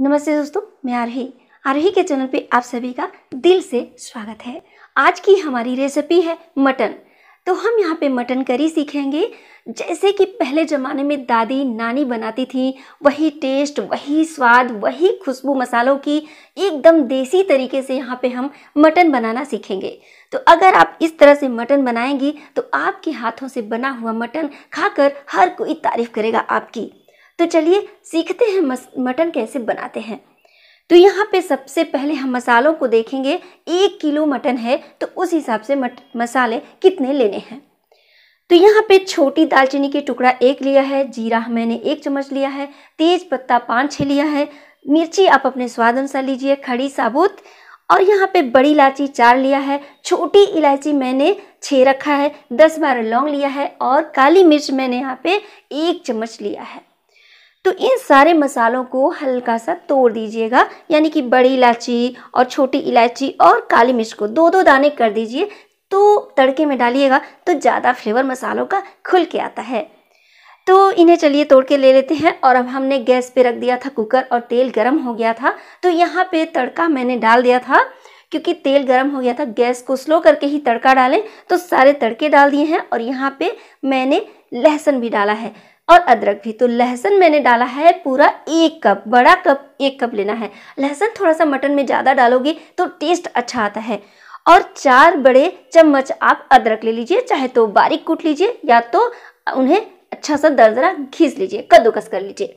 नमस्ते दोस्तों मैं आरही आरही के चैनल पे आप सभी का दिल से स्वागत है आज की हमारी रेसिपी है मटन तो हम यहाँ पे मटन करी सीखेंगे जैसे कि पहले ज़माने में दादी नानी बनाती थी वही टेस्ट वही स्वाद वही खुशबू मसालों की एकदम देसी तरीके से यहाँ पे हम मटन बनाना सीखेंगे तो अगर आप इस तरह से मटन बनाएंगी तो आपके हाथों से बना हुआ मटन खाकर हर कोई तारीफ़ करेगा आपकी तो चलिए सीखते हैं मटन कैसे बनाते हैं तो यहाँ पे सबसे पहले हम मसालों को देखेंगे एक किलो मटन है तो उस हिसाब से मट मसाले कितने लेने हैं तो यहाँ पे छोटी दालचीनी के टुकड़ा एक लिया है जीरा मैंने एक चम्मच लिया है तेज पत्ता पाँच छः लिया है मिर्ची आप अपने स्वाद अनुसार लीजिए खड़ी साबुत और यहाँ पे बड़ी इलायची चार लिया है छोटी इलायची मैंने छः रखा है दस बारह लौंग लिया है और काली मिर्च मैंने यहाँ पे एक चम्मच लिया है तो इन सारे मसालों को हल्का सा तोड़ दीजिएगा यानी कि बड़ी इलायची और छोटी इलायची और काली मिर्च को दो दो दाने कर दीजिए तो तड़के में डालिएगा तो ज़्यादा फ्लेवर मसालों का खुल के आता है तो इन्हें चलिए तोड़ के ले लेते हैं और अब हमने गैस पे रख दिया था कुकर और तेल गरम हो गया था तो यहाँ पे तड़का मैंने डाल दिया था क्योंकि तेल गरम हो गया था गैस को स्लो करके ही तड़का डालें तो सारे तड़के डाल दिए हैं और यहाँ पे मैंने लहसुन भी डाला है और अदरक भी तो लहसुन मैंने डाला है पूरा एक कप बड़ा कप एक कप लेना है लहसुन थोड़ा सा मटन में ज़्यादा डालोगे तो टेस्ट अच्छा आता है और चार बड़े चम्मच आप अदरक ले लीजिए चाहे तो बारीक कूट लीजिए या तो उन्हें अच्छा सा दरदरा घीस लीजिए कद्दूकस कर लीजिए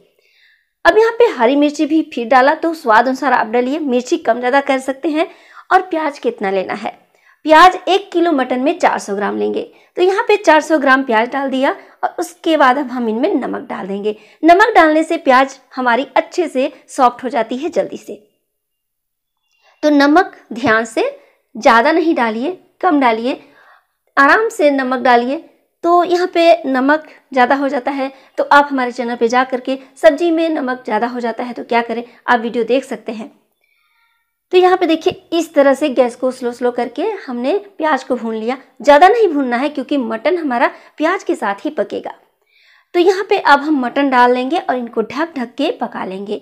अब यहाँ पे हरी मिर्ची भी फिर डाला तो स्वाद अनुसार आप डालिए मिर्ची कम ज़्यादा कर सकते हैं और प्याज कितना लेना है प्याज एक किलो मटन में 400 ग्राम लेंगे तो यहाँ पे 400 ग्राम प्याज डाल दिया और उसके बाद अब हम इनमें नमक डाल देंगे नमक डालने से प्याज हमारी अच्छे से सॉफ्ट हो जाती है जल्दी से तो नमक ध्यान से ज़्यादा नहीं डालिए कम डालिए आराम से नमक डालिए तो यहाँ पे नमक ज़्यादा हो जाता है तो आप हमारे चैनल पे जा करके सब्जी में नमक ज़्यादा हो जाता है तो क्या करें आप वीडियो देख सकते हैं यहाँ पे देखिए इस तरह से गैस को स्लो स्लो करके हमने प्याज को भून लिया ज़्यादा नहीं भूनना है क्योंकि मटन हमारा प्याज के साथ ही पकेगा तो यहाँ पे अब हम मटन डाल लेंगे और इनको ढक ढक के पका लेंगे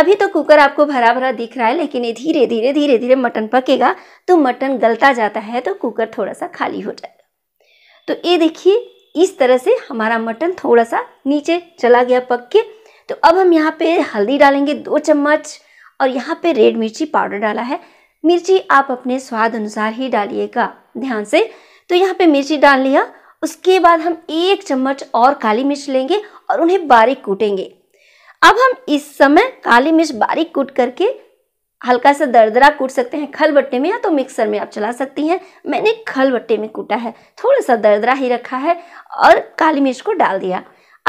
अभी तो कुकर आपको भरा भरा दिख रहा है लेकिन ये धीरे धीरे धीरे धीरे मटन पकेगा तो मटन गलता जाता है तो कुकर थोड़ा सा खाली हो जाएगा तो ये देखिए इस तरह से हमारा मटन थोड़ा सा नीचे चला गया पक के तो अब हम यहाँ पे हल्दी डालेंगे दो चम्मच और यहाँ पे रेड मिर्ची पाउडर डाला है मिर्ची आप अपने स्वाद अनुसार ही डालिएगा ध्यान से तो यहाँ पे मिर्ची डाल लिया उसके बाद हम एक चम्मच और काली मिर्च लेंगे और उन्हें बारीक कूटेंगे अब हम इस समय काली मिर्च बारीक कूट करके हल्का सा दरदरा कूट सकते हैं खल बट्टे में या तो मिक्सर में आप चला सकती हैं मैंने खल बट्टे में कूटा है थोड़ा सा दरदरा ही रखा है और काली मिर्च को डाल दिया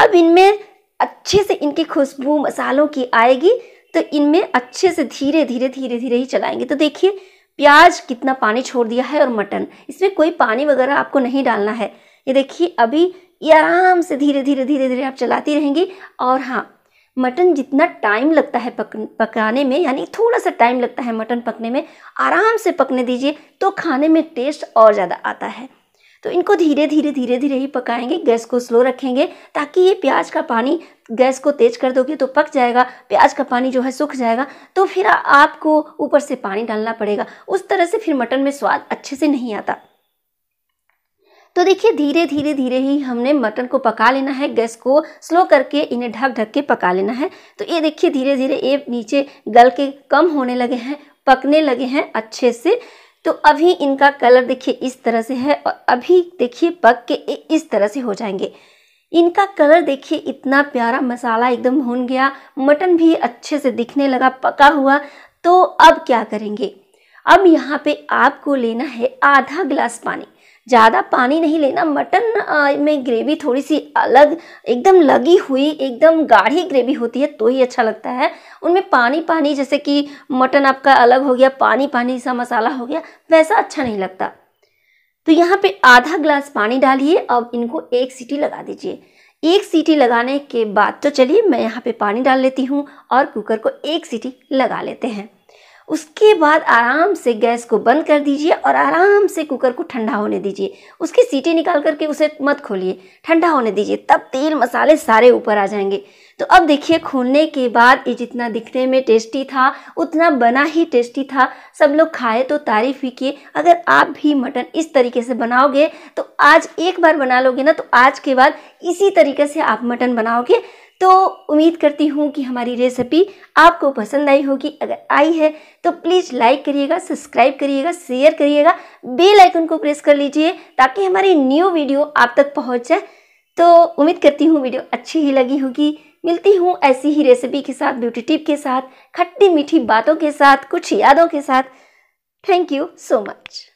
अब इनमें अच्छे से इनकी खुशबू मसालों की आएगी तो इनमें अच्छे से धीरे धीरे धीरे धीरे ही चलाएंगे तो देखिए प्याज कितना पानी छोड़ दिया है और मटन इसमें कोई पानी वगैरह आपको नहीं डालना है ये देखिए अभी ये आराम से धीरे धीरे धीरे धीरे आप चलाती रहेंगी और हाँ मटन जितना टाइम लगता है पक पकाने में यानी थोड़ा सा टाइम लगता है मटन पकने में आराम से पकने दीजिए तो खाने में टेस्ट और ज़्यादा आता है तो इनको धीरे धीरे धीरे धीरे ही पकाएंगे गैस को स्लो रखेंगे ताकि ये प्याज का पानी गैस को तेज कर दोगे तो पक जाएगा प्याज का पानी जो है सूख जाएगा तो फिर आपको ऊपर से पानी डालना पड़ेगा उस तरह से फिर मटन में स्वाद अच्छे से नहीं आता तो देखिए धीरे धीरे धीरे ही हमने मटन को पका लेना है गैस को स्लो करके इन्हें ढक ढक के पका लेना है तो ये देखिए धीरे धीरे ये नीचे गल के कम होने लगे हैं पकने लगे हैं अच्छे से तो अभी इनका कलर देखिए इस तरह से है और अभी देखिए पक के इस तरह से हो जाएंगे इनका कलर देखिए इतना प्यारा मसाला एकदम भून गया मटन भी अच्छे से दिखने लगा पका हुआ तो अब क्या करेंगे अब यहाँ पे आपको लेना है आधा गिलास पानी ज़्यादा पानी नहीं लेना मटन में ग्रेवी थोड़ी सी अलग एकदम लगी हुई एकदम गाढ़ी ग्रेवी होती है तो ही अच्छा लगता है उनमें पानी पानी जैसे कि मटन आपका अलग हो गया पानी पानी सा मसाला हो गया वैसा अच्छा नहीं लगता तो यहाँ पे आधा ग्लास पानी डालिए अब इनको एक सीटी लगा दीजिए एक सीटी लगाने के बाद तो चलिए मैं यहाँ पे पानी डाल लेती हूँ और कुकर को एक सीटी लगा लेते हैं उसके बाद आराम से गैस को बंद कर दीजिए और आराम से कुकर को ठंडा होने दीजिए उसकी सीटी निकाल करके उसे मत खोलिए ठंडा होने दीजिए तब तेल मसाले सारे ऊपर आ जाएंगे तो अब देखिए खोलने के बाद ये जितना दिखने में टेस्टी था उतना बना ही टेस्टी था सब लोग खाए तो तारीफ भी किए अगर आप भी मटन इस तरीके से बनाओगे तो आज एक बार बना लोगे ना तो आज के बाद इसी तरीके से आप मटन बनाओगे तो उम्मीद करती हूँ कि हमारी रेसिपी आपको पसंद आई होगी अगर आई है तो प्लीज़ लाइक करिएगा सब्सक्राइब करिएगा शेयर करिएगा बेल आइकन को प्रेस कर लीजिए ताकि हमारी न्यू वीडियो आप तक पहुँच जाए तो उम्मीद करती हूँ वीडियो अच्छी ही लगी होगी मिलती हूँ ऐसी ही रेसिपी के साथ ब्यूटी टिप के साथ खट्टी मीठी बातों के साथ कुछ यादों के साथ थैंक यू सो मच